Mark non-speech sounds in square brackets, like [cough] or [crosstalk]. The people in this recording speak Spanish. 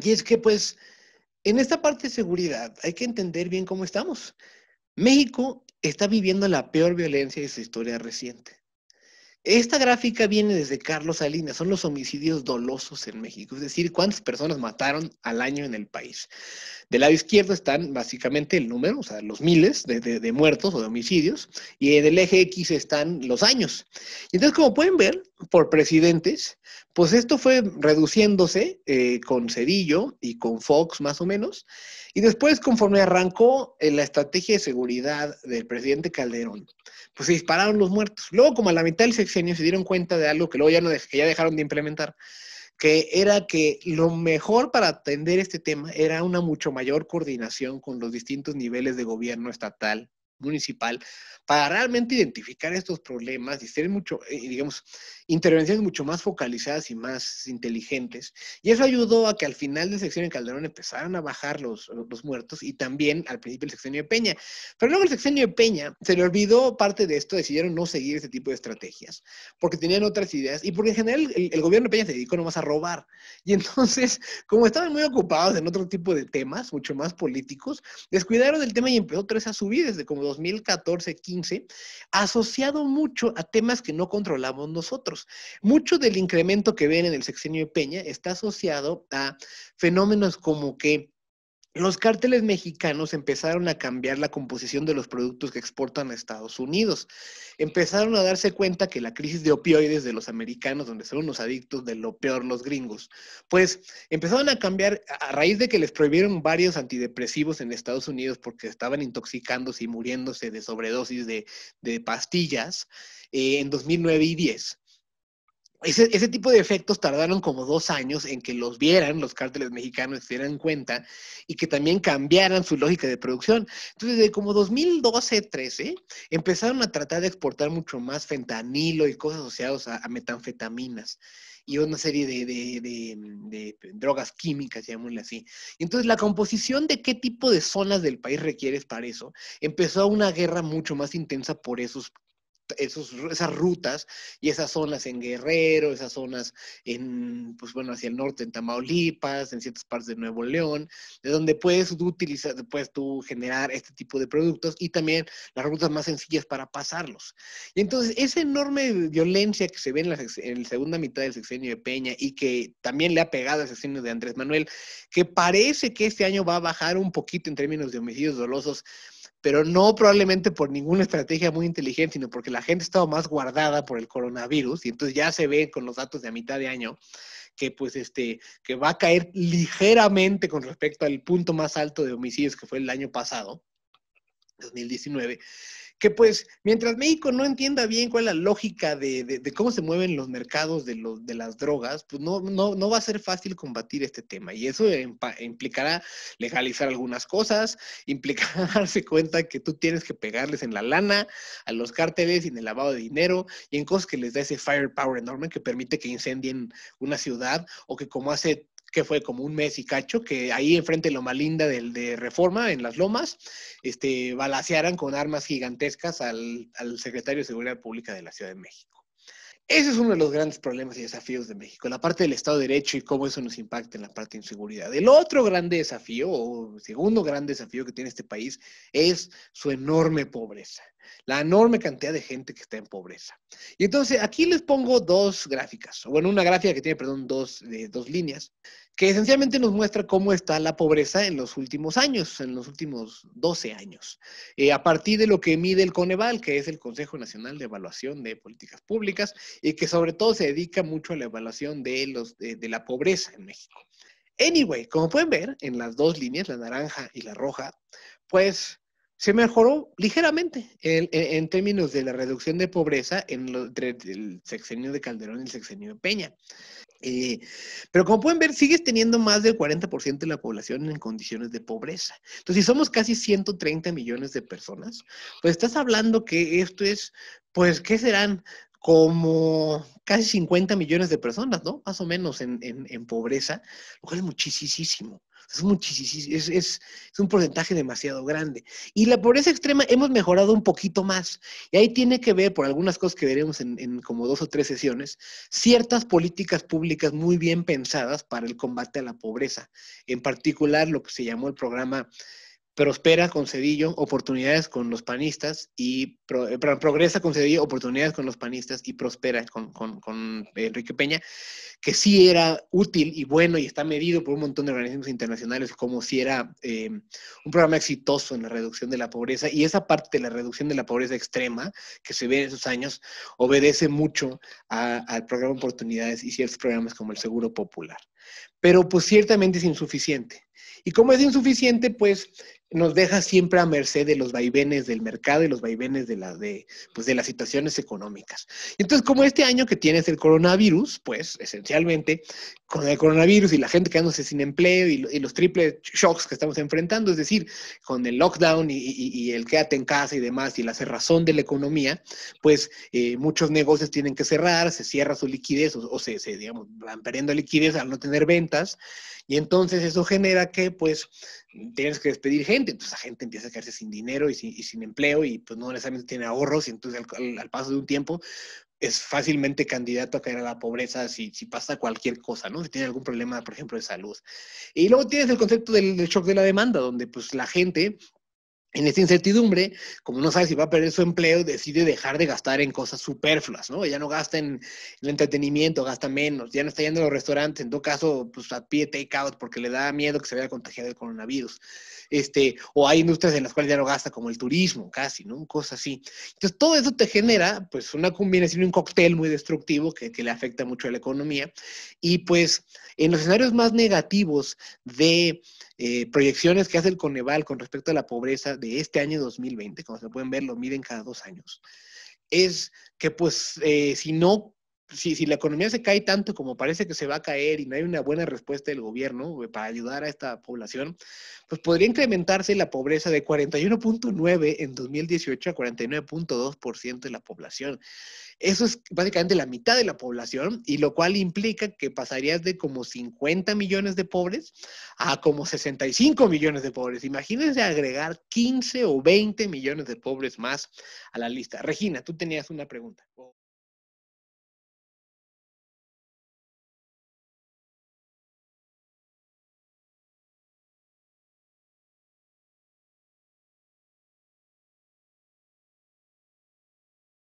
Y es que pues en esta parte de seguridad hay que entender bien cómo estamos. México está viviendo la peor violencia de su historia reciente. Esta gráfica viene desde Carlos Salinas, son los homicidios dolosos en México, es decir, cuántas personas mataron al año en el país. Del lado izquierdo están básicamente el número, o sea, los miles de, de, muertos o de homicidios, y en el eje X están los años. Y entonces, como pueden ver, por presidentes, pues esto fue reduciéndose eh, con Cedillo y con Fox más o menos, y después conforme arrancó eh, la estrategia de seguridad del presidente Calderón, pues se dispararon los muertos. Luego, como a la mitad del se dieron cuenta de algo que luego ya, no, ya dejaron de implementar, que era que lo mejor para atender este tema era una mucho mayor coordinación con los distintos niveles de gobierno estatal municipal para realmente identificar estos problemas y ser mucho, eh, digamos, intervenciones mucho más focalizadas y más inteligentes. Y eso ayudó a que al final de sección de Calderón empezaran a bajar los, los muertos y también al principio el sexenio de Peña. Pero luego el sexenio de Peña se le olvidó parte de esto, decidieron no seguir este tipo de estrategias porque tenían otras ideas y porque en general el, gobierno de Peña se dedicó nomás a robar. Y entonces, como estaban muy ocupados en otro tipo de temas, mucho más políticos, descuidaron del tema y empezó otra vez a subir desde como 2014-15 asociado mucho a temas que no controlamos nosotros. Mucho del incremento que ven en el sexenio de Peña está asociado a fenómenos como que los cárteles mexicanos empezaron a cambiar la composición de los productos que exportan a Estados Unidos. Empezaron a darse cuenta que la crisis de opioides de los americanos, donde son los adictos de lo peor los gringos, pues empezaron a cambiar a raíz de que les prohibieron varios antidepresivos en Estados Unidos porque estaban intoxicándose y muriéndose de sobredosis de, pastillas eh, en 2009 y 10 ese, ese, tipo de efectos tardaron como dos años en que los vieran los cárteles mexicanos, se dieran cuenta y que también cambiaran su lógica de producción. Entonces, desde como 2012-13, empezaron a tratar de exportar mucho más fentanilo y cosas asociadas a, metanfetaminas y una serie de, drogas químicas, llamémosle así. Entonces, la composición de qué tipo de zonas del país requieres para eso, empezó una guerra mucho más intensa por esos esas rutas y esas zonas en Guerrero, esas zonas en, pues bueno, hacia el norte, en Tamaulipas, en ciertas partes de Nuevo León, de donde puedes tú utilizar, puedes tú generar este tipo de productos y también las rutas más sencillas para pasarlos. Y entonces, esa enorme violencia que se ve en la, en la segunda mitad del sexenio de Peña y que también le ha pegado al sexenio de Andrés Manuel, que parece que este año va a bajar un poquito en términos de homicidios dolosos, pero no probablemente por ninguna estrategia muy inteligente, sino porque la gente estaba más guardada por el coronavirus y entonces ya se ve con los datos de a mitad de año que pues este que va a caer ligeramente con respecto al punto más alto de homicidios que fue el año pasado. 2019, que pues mientras México no entienda bien cuál es la lógica de, cómo se mueven los mercados de, las drogas, pues no, no, no, va a ser fácil combatir este tema. Y eso implicará legalizar algunas cosas, [laughs] implicará darse cuenta que tú tienes que pegarles en la lana a los cárteles y en el lavado de dinero y en cosas que les da ese firepower enorme que permite que incendien una ciudad o que como hace que fue como un mes y cacho, que ahí enfrente de Loma Linda del, de Reforma, en las Lomas, este, balacearan con armas gigantescas al, al secretario de Seguridad Pública de la Ciudad de México. Ese es uno de los grandes problemas y desafíos de México, la parte del Estado de Derecho y cómo eso nos impacta en la parte de inseguridad. El otro gran desafío, o segundo gran desafío que tiene este país, es su enorme pobreza la enorme cantidad de gente que está en pobreza. Y entonces aquí les pongo dos gráficas, o bueno, una gráfica que tiene, perdón, dos, eh, dos líneas, que esencialmente nos muestra cómo está la pobreza en los últimos años, en los últimos 12 años, eh, a partir de lo que mide el Coneval, que es el Consejo Nacional de Evaluación de Políticas Públicas, y que sobre todo se dedica mucho a la evaluación de, los, de la pobreza en México. Anyway, como pueden ver en las dos líneas, la naranja y la roja, pues se mejoró ligeramente en, términos de la reducción de pobreza entre el sexenio de Calderón y el sexenio de Peña. Eh, pero como pueden ver, sigues teniendo más del 40% de la población en condiciones de pobreza. Entonces, si somos casi 130 millones de personas, pues estás hablando que esto es, pues, ¿qué serán? como casi 50 millones de personas, ¿no? Más o menos en, en pobreza, lo cual es muchísimo. Es muchísimo, es, un porcentaje demasiado grande. Y la pobreza extrema hemos mejorado un poquito más. Y ahí tiene que ver, por algunas cosas que veremos en, en como dos o tres sesiones, ciertas políticas públicas muy bien pensadas para el combate a la pobreza. En particular, lo que se llamó el programa prospera con Cedillo oportunidades con los panistas y eh, progresa con Cedillo oportunidades con los panistas y prospera con, Enrique Peña, que sí era útil y bueno y está medido por un montón de organismos internacionales como si era em, un programa exitoso en la reducción de la pobreza y esa parte de la reducción de la pobreza extrema que se ve en esos años obedece mucho al programa Oportunidades y ciertos programas como el Seguro Popular pero pues ciertamente es insuficiente. Y como es insuficiente, pues nos deja siempre a merced de los vaivenes del mercado y los vaivenes de, las de, pues, de las situaciones económicas. Entonces, como este año que tienes el coronavirus, pues esencialmente con el coronavirus y la gente quedándose sin empleo y, los triple shocks que estamos enfrentando, es decir, con el lockdown y, y, el quédate en casa y demás y la cerrazón de la economía, pues eh, muchos negocios tienen que cerrar, se cierra su liquidez o, se, se, digamos, van perdiendo liquidez al no tener ventas y entonces eso genera que pues tienes que despedir gente, entonces la gente empieza a quedarse sin dinero y sin, empleo y pues no necesariamente tiene ahorros y entonces al, paso de un tiempo es fácilmente candidato a caer a la pobreza si, pasa cualquier cosa, ¿no? Si tiene algún problema, por ejemplo, de salud. Y luego tienes el concepto del shock de la demanda, donde pues la gente en esta incertidumbre, como no sabe si va a perder su empleo, decide dejar de gastar en cosas superfluas, ¿no? Ya no gasta en el entretenimiento, gasta menos, ya no está yendo a los restaurantes, en todo caso, pues a pie take out porque le da miedo que se vaya a contagiar del coronavirus. Este, o hay industrias en las cuales ya no gasta, como el turismo, casi, ¿no? Cosas así. Entonces, todo eso te genera, pues, una combinación, un cóctel muy destructivo que, le afecta mucho a la economía. Y, pues, en los escenarios más negativos de eh, proyecciones que hace el Coneval con respecto a la pobreza, de este año 2020, como se pueden ver, lo miden cada dos años, es que pues eh, si no si, la economía se cae tanto como parece que se va a caer y no hay una buena respuesta del gobierno eh, para ayudar a esta población, pues podría incrementarse la pobreza de 41.9 en 2018 a 49.2% de la población. Eso es básicamente la mitad de la población y lo cual implica que pasarías de como 50 millones de pobres a como 65 millones de pobres. Imagínense agregar 15 o 20 millones de pobres más a la lista. Regina, tú tenías una pregunta.